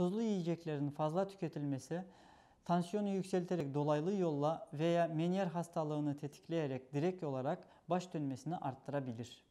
tuzlu yiyeceklerin fazla tüketilmesi, tansiyonu yükselterek dolaylı yolla veya meniyer hastalığını tetikleyerek direkt olarak baş dönmesini arttırabilir.